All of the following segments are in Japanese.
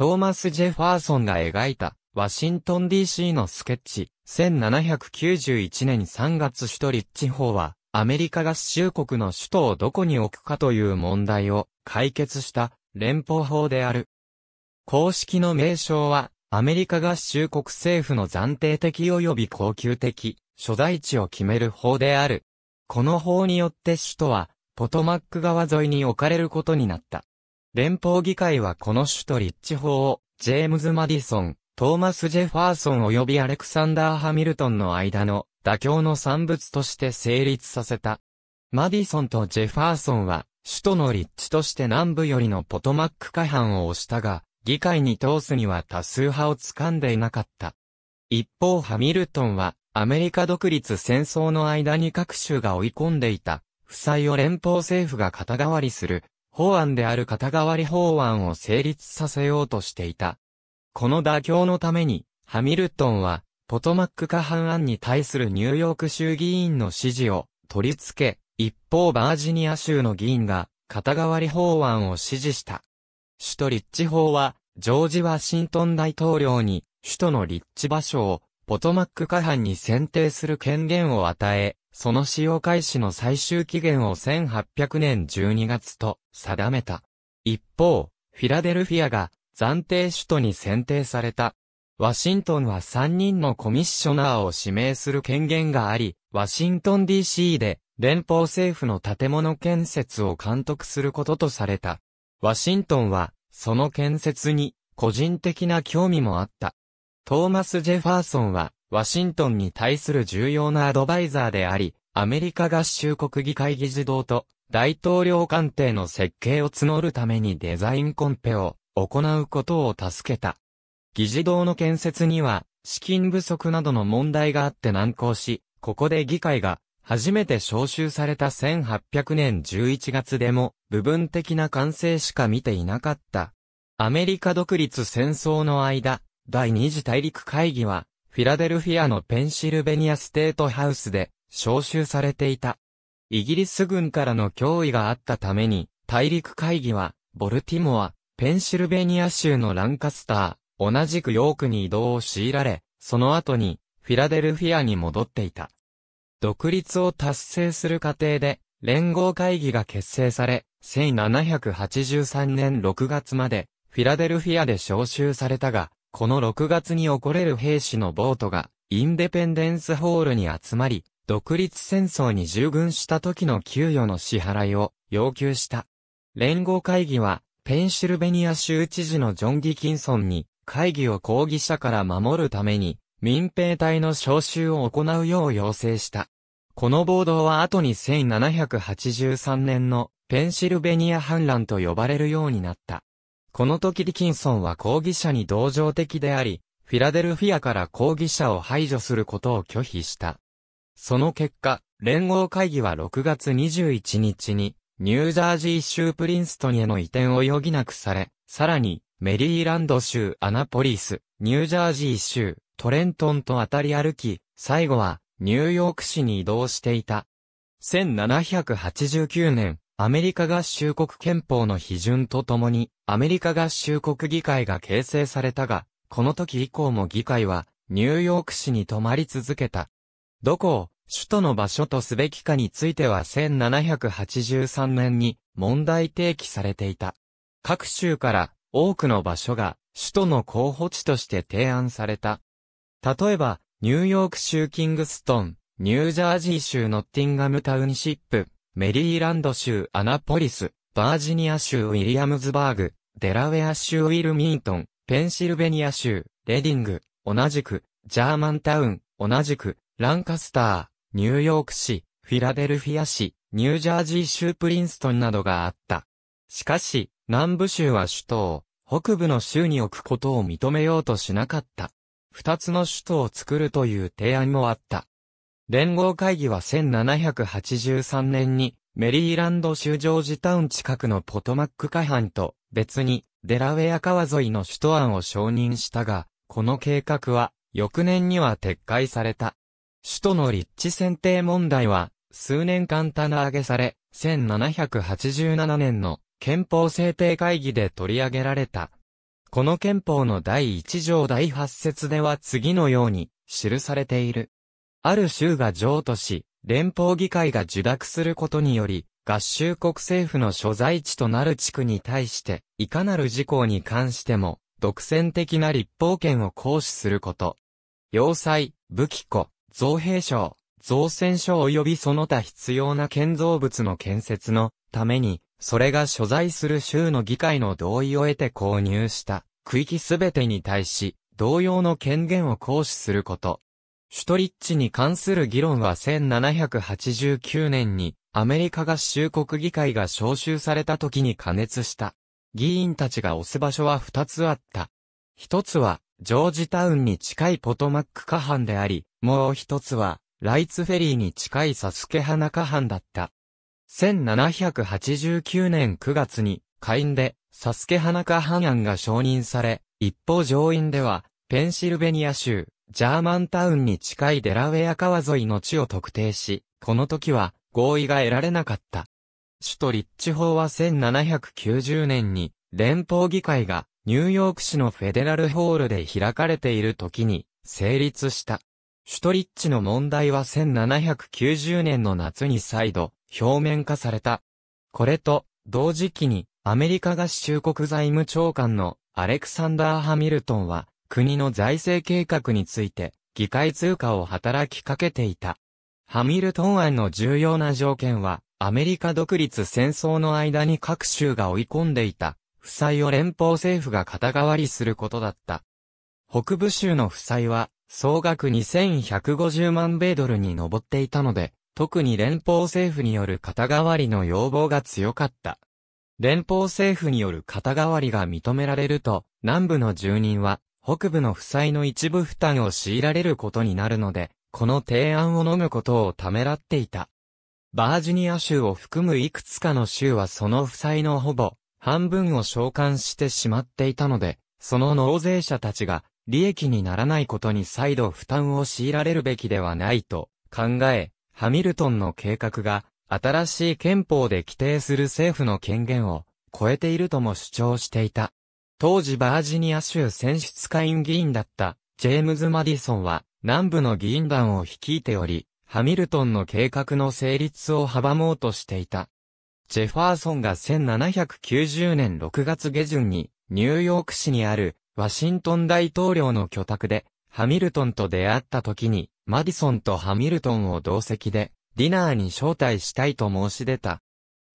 トーマス・ジェファーソンが描いた、ワシントン DC のスケッチ、1791年3月首都立地法は、アメリカ合衆国の首都をどこに置くかという問題を解決した連邦法である。公式の名称は、アメリカ合衆国政府の暫定的及び恒久的、所在地を決める法である。この法によって首都は、ポトマック川沿いに置かれることになった。連邦議会はこの首都立地法を、ジェームズ・マディソン、トーマス・ジェファーソン及びアレクサンダー・ハミルトンの間の妥協の産物として成立させた。マディソンとジェファーソンは、首都の立地として南部よりのポトマック下半を押したが、議会に通すには多数派を掴んでいなかった。一方ハミルトンは、アメリカ独立戦争の間に各州が追い込んでいた、負債を連邦政府が肩代わりする、法案である肩代わり法案を成立させようとしていた。この妥協のために、ハミルトンは、ポトマック下半案に対するニューヨーク州議員の支持を取り付け、一方バージニア州の議員が肩代わり法案を支持した。首都立地法は、ジョージ・ワシントン大統領に、首都の立地場所を、ポトマック下半に選定する権限を与え、その使用開始の最終期限を1800年12月と定めた。一方、フィラデルフィアが暫定首都に選定された。ワシントンは3人のコミッショナーを指名する権限があり、ワシントン DC で連邦政府の建物建設を監督することとされた。ワシントンは、その建設に個人的な興味もあった。トーマス・ジェファーソンは、ワシントンに対する重要なアドバイザーであり、アメリカ合衆国議会議事堂と大統領官邸の設計を募るためにデザインコンペを行うことを助けた。議事堂の建設には資金不足などの問題があって難航し、ここで議会が初めて招集された1800年11月でも部分的な完成しか見ていなかった。アメリカ独立戦争の間、第二次大陸会議はフィラデルフィアのペンシルベニアステートハウスで招集されていた。イギリス軍からの脅威があったために、大陸会議は、ボルティモア、ペンシルベニア州のランカスター、同じくヨークに移動を強いられ、その後に、フィラデルフィアに戻っていた。独立を達成する過程で、連合会議が結成され、1783年6月まで、フィラデルフィアで招集されたが、この6月に起これる兵士のボートが、インデペンデンスホールに集まり、独立戦争に従軍した時の給与の支払いを要求した。連合会議は、ペンシルベニア州知事のジョン・ギキンソンに、会議を抗議者から守るために、民兵隊の招集を行うよう要請した。この暴動は後に1783年のペンシルベニア反乱と呼ばれるようになった。この時リキンソンは抗議者に同情的であり、フィラデルフィアから抗議者を排除することを拒否した。その結果、連合会議は6月21日に、ニュージャージー州プリンストンへの移転を余儀なくされ、さらに、メリーランド州アナポリス、ニュージャージー州、トレントンと渡り歩き、最後は、ニューヨーク市に移動していた。1789年、アメリカ合衆国憲法の批准とともに、アメリカ合衆国議会が形成されたが、この時以降も議会は、ニューヨーク市に泊まり続けた。どこを、首都の場所とすべきかについては1783年に問題提起されていた。各州から多くの場所が首都の候補地として提案された。例えば、ニューヨーク州キングストン、ニュージャージー州ノッティンガムタウンシップ、メリーランド州アナポリス、バージニア州ウィリアムズバーグ、デラウェア州ウィルミントン、ペンシルベニア州、レディング、同じく、ジャーマンタウン、同じく、ランカスター、ニューヨーク市、フィラデルフィア市、ニュージャージー州プリンストンなどがあった。しかし、南部州は首都を、北部の州に置くことを認めようとしなかった。二つの首都を作るという提案もあった。連合会議は1783年に、メリーランド州ジョージタウン近くのポトマック海畔と別にデラウェア川沿いの首都案を承認したが、この計画は翌年には撤回された。首都の立地選定問題は数年間棚上げされ、1787年の憲法制定会議で取り上げられた。この憲法の第1条第8節では次のように記されている。ある州が譲渡し、連邦議会が受諾することにより、合衆国政府の所在地となる地区に対して、いかなる事項に関しても、独占的な立法権を行使すること。要塞、武器庫、造兵省、造船所及びその他必要な建造物の建設のために、それが所在する州の議会の同意を得て購入した区域すべてに対し、同様の権限を行使すること。シュトリッチに関する議論は1789年にアメリカ合衆国議会が招集された時に加熱した。議員たちが押す場所は2つあった。1つはジョージタウンに近いポトマック下半であり、もう1つはライツフェリーに近いサスケハナ下半だった。1789年9月に下院でサスケハナ下半案が承認され、一方上院ではペンシルベニア州、ジャーマンタウンに近いデラウェア川沿いの地を特定し、この時は合意が得られなかった。首都立地法は1790年に連邦議会がニューヨーク市のフェデラルホールで開かれている時に成立した。首都立地の問題は1790年の夏に再度表面化された。これと同時期にアメリカ合衆国財務長官のアレクサンダー・ハミルトンは国の財政計画について、議会通過を働きかけていた。ハミルトン案の重要な条件は、アメリカ独立戦争の間に各州が追い込んでいた、負債を連邦政府が肩代わりすることだった。北部州の負債は、総額2150万米ドルに上っていたので、特に連邦政府による肩代わりの要望が強かった。連邦政府による肩代わりが認められると、南部の住人は北部の負債の一部負担を強いられることになるので、この提案を飲むことをためらっていた。バージニア州を含むいくつかの州はその負債のほぼ半分を召喚してしまっていたので、その納税者たちが利益にならないことに再度負担を強いられるべきではないと考え、ハミルトンの計画が新しい憲法で規定する政府の権限を超えているとも主張していた。当時バージニア州選出下院議員だったジェームズ・マディソンは南部の議員団を率いており、ハミルトンの計画の成立を阻もうとしていた。ジェファーソンが1790年6月下旬にニューヨーク市にあるワシントン大統領の居宅でハミルトンと出会った時にマディソンとハミルトンを同席でディナーに招待したいと申し出た。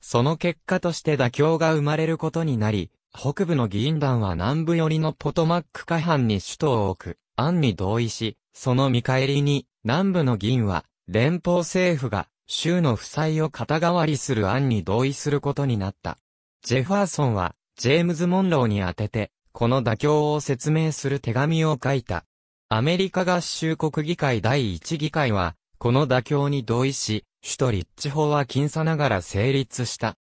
その結果として妥協が生まれることになり、北部の議員団は南部寄りのポトマック下半に首都を置く、案に同意し、その見返りに、南部の議員は、連邦政府が、州の負債を肩代わりする案に同意することになった。ジェファーソンは、ジェームズ・モンローに宛てて、この妥協を説明する手紙を書いた。アメリカ合衆国議会第1議会は、この妥協に同意し、首都立地法は僅差ながら成立した。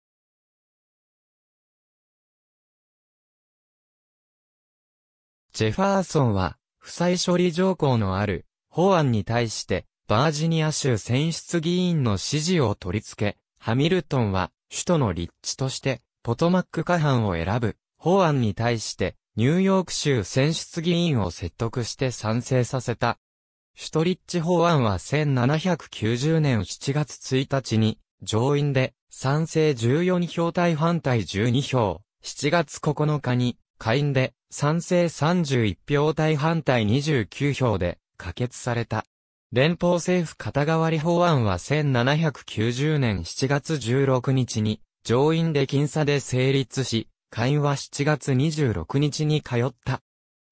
ジェファーソンは、負債処理条項のある法案に対して、バージニア州選出議員の支持を取り付け、ハミルトンは、首都の立地として、ポトマック下半を選ぶ法案に対して、ニューヨーク州選出議員を説得して賛成させた。シュトリッチ法案は1790年7月1日に、上院で賛成14票対反対12票、7月9日に下院で賛成31票対反対29票で可決された。連邦政府肩代わり法案は1790年7月16日に上院で僅差で成立し、下院は7月26日に通った。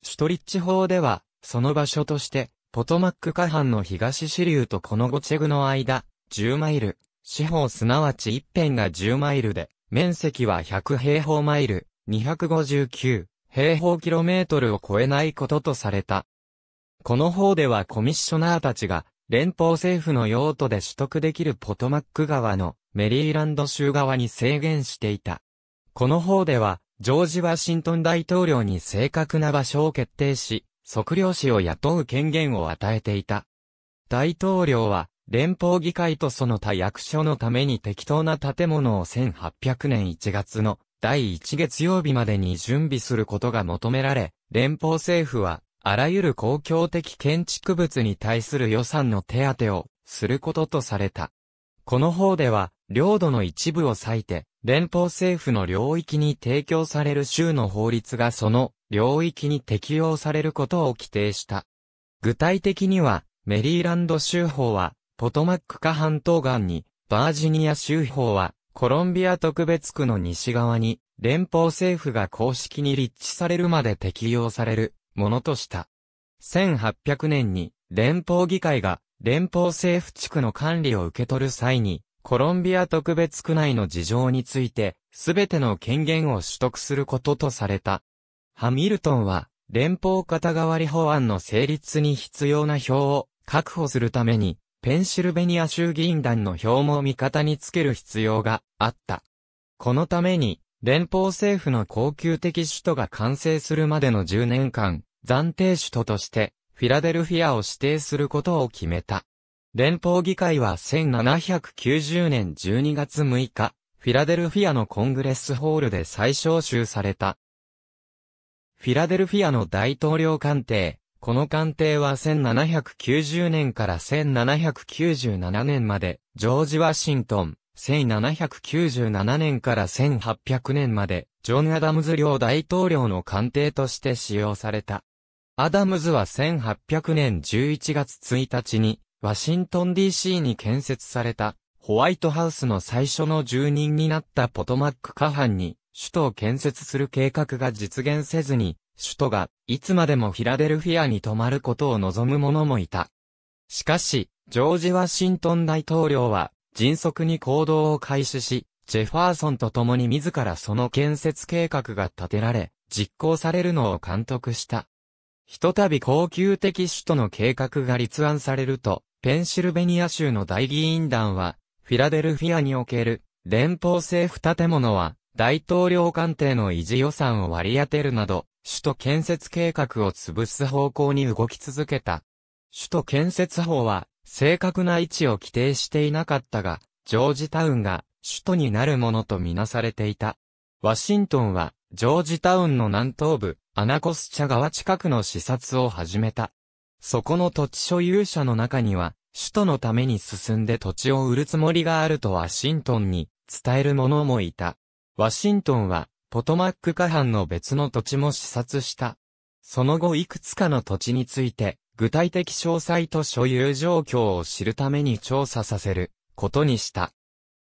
シュトリッチ法では、その場所として、ポトマック下半の東支流とこのゴチェグの間、10マイル、四方すなわち一辺が10マイルで、面積は100平方マイル、259平方キロメートルを超えないこととされた。この方ではコミッショナーたちが連邦政府の用途で取得できるポトマック川のメリーランド州側に制限していた。この方ではジョージ・ワシントン大統領に正確な場所を決定し、測量士を雇う権限を与えていた。大統領は連邦議会とその他役所のために適当な建物を1800年1月の第1月曜日までに準備することが求められ、連邦政府は、あらゆる公共的建築物に対する予算の手当をすることとされた。この方では、領土の一部を割いて、連邦政府の領域に提供される州の法律がその領域に適用されることを規定した。具体的には、メリーランド州法は、ポトマック下半島岸に、バージニア州法は、コロンビア特別区の西側に、連邦政府が公式に立地されるまで適用される、ものとした。1800年に、連邦議会が、連邦政府地区の管理を受け取る際に、コロンビア特別区内の事情について、すべての権限を取得することとされた。ハミルトンは、連邦肩代わり法案の成立に必要な票を確保するために、ペンシルベニア州議員団の票も味方につける必要があった。このために、連邦政府の恒久的首都が完成するまでの10年間、暫定首都として、フィラデルフィアを指定することを決めた。連邦議会は1790年12月6日、フィラデルフィアのコングレスホールで再招集された。フィラデルフィアの大統領官邸、この艦艇は1790年から1797年まで、ジョージ・ワシントン、1797年から1800年まで、ジョン・アダムズ領大統領の艦艇として使用された。アダムズは1800年11月1日に、ワシントン DC に建設された、ホワイトハウスの最初の住人になったポトマック下半に、首都を建設する計画が実現せずに、首都が、いつまでもフィラデルフィアに泊まることを望む者もいた。しかし、ジョージ・ワシントン大統領は、迅速に行動を開始し、ジェファーソンと共に自らその建設計画が立てられ、実行されるのを監督した。ひとたび高級的首都の計画が立案されると、ペンシルベニア州の大議員団は、フィラデルフィアにおける連邦政府建物は、大統領官邸の維持予算を割り当てるなど、首都建設計画を潰す方向に動き続けた。首都建設法は、正確な位置を規定していなかったが、ジョージタウンが首都になるものとみなされていた。ワシントンは、ジョージタウンの南東部、アナコスチャ川近くの視察を始めた。そこの土地所有者の中には、首都のために進んで土地を売るつもりがあるとワシントンに伝える者もいた。ワシントンは、ポトマック下半の別の土地も視察した。その後いくつかの土地について、具体的詳細と所有状況を知るために調査させることにした。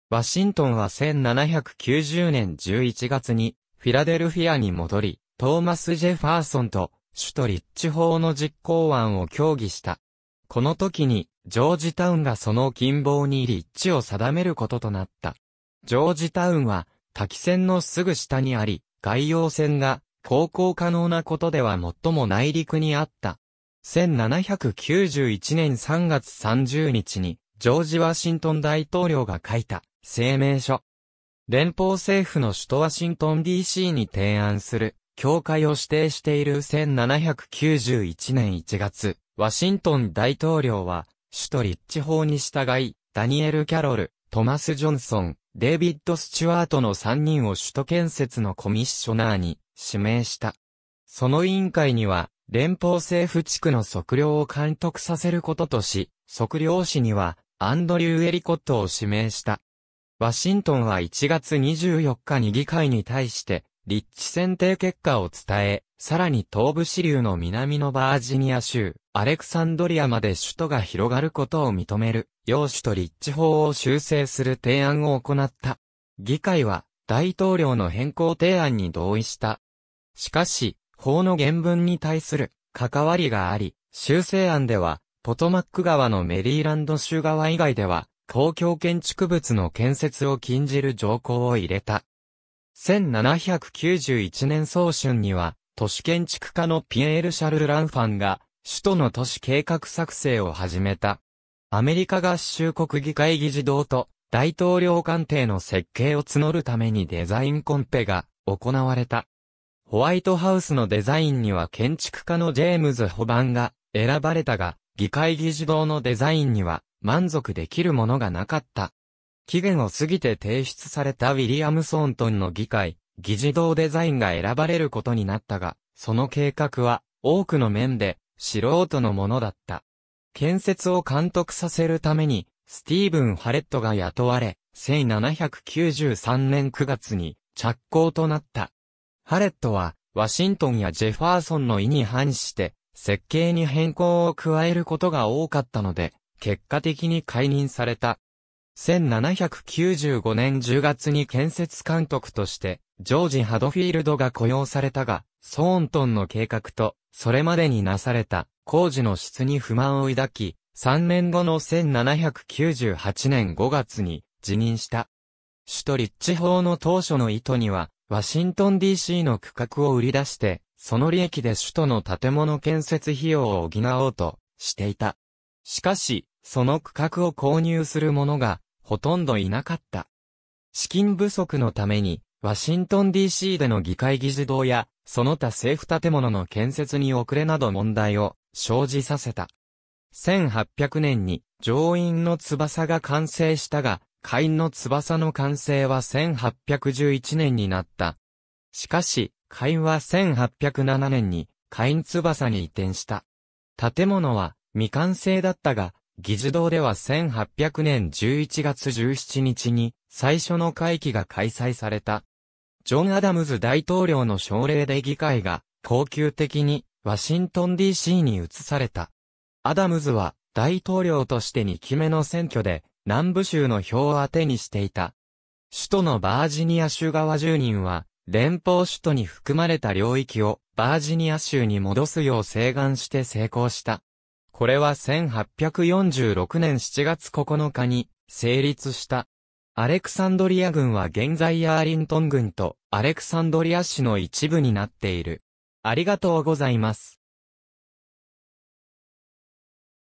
ワシントンは1790年11月にフィラデルフィアに戻り、トーマス・ジェファーソンと首都立地法の実行案を協議した。この時にジョージタウンがその近傍に立地を定めることとなった。ジョージタウンは滝線のすぐ下にあり、外洋線が航行可能なことでは最も内陸にあった。1791年3月30日に、ジョージ・ワシントン大統領が書いた声明書。連邦政府の首都ワシントン DC に提案する、協会を指定している1791年1月、ワシントン大統領は、首都立地法に従い、ダニエル・キャロル、トマス・ジョンソン、デイビッド・スチュワートの3人を首都建設のコミッショナーに指名した。その委員会には、連邦政府地区の測量を監督させることとし、測量士には、アンドリュー・エリコットを指名した。ワシントンは1月24日に議会に対して、立地選定結果を伝え、さらに東部支流の南のバージニア州、アレクサンドリアまで首都が広がることを認める、要旨と立地法を修正する提案を行った。議会は、大統領の変更提案に同意した。しかし、法の原文に対する関わりがあり、修正案では、ポトマック川のメリーランド州側以外では、公共建築物の建設を禁じる条項を入れた。1791年早春には、都市建築家のピエール・シャルル・ランファンが、首都の都市計画作成を始めた。アメリカ合衆国議会議事堂と大統領官邸の設計を募るためにデザインコンペが行われた。ホワイトハウスのデザインには建築家のジェームズ・ホバンが選ばれたが、議会議事堂のデザインには満足できるものがなかった。期限を過ぎて提出されたウィリアムソントンの議会、議事堂デザインが選ばれることになったが、その計画は多くの面で素人のものだった。建設を監督させるために、スティーブン・ハレットが雇われ、1793年9月に着工となった。ハレットは、ワシントンやジェファーソンの意に反して、設計に変更を加えることが多かったので、結果的に解任された。1795年10月に建設監督として、ジョージ・ハドフィールドが雇用されたが、ソーントンの計画と、それまでになされた工事の質に不満を抱き、3年後の1798年5月に辞任した。首都立地法の当初の意図には、ワシントン DC の区画を売り出して、その利益で首都の建物建設費用を補おうとしていた。しかし、その区画を購入する者がほとんどいなかった。資金不足のために、ワシントン DC での議会議事堂や、その他政府建物の建設に遅れなど問題を生じさせた。1800年に上院の翼が完成したが、下院の翼の完成は1811年になった。しかし、下院は1807年に下院翼に移転した。建物は未完成だったが、議事堂では1800年11月17日に最初の会期が開催された。ジョン・アダムズ大統領の奨励で議会が、恒久的に、ワシントン DC に移された。アダムズは、大統領として2期目の選挙で、南部州の票を当てにしていた。首都のバージニア州側住人は、連邦首都に含まれた領域をバージニア州に戻すよう請願して成功した。これは1846年7月9日に成立した。アレクサンドリア郡は現在アーリントン郡とアレクサンドリア市の一部になっている。ありがとうございます。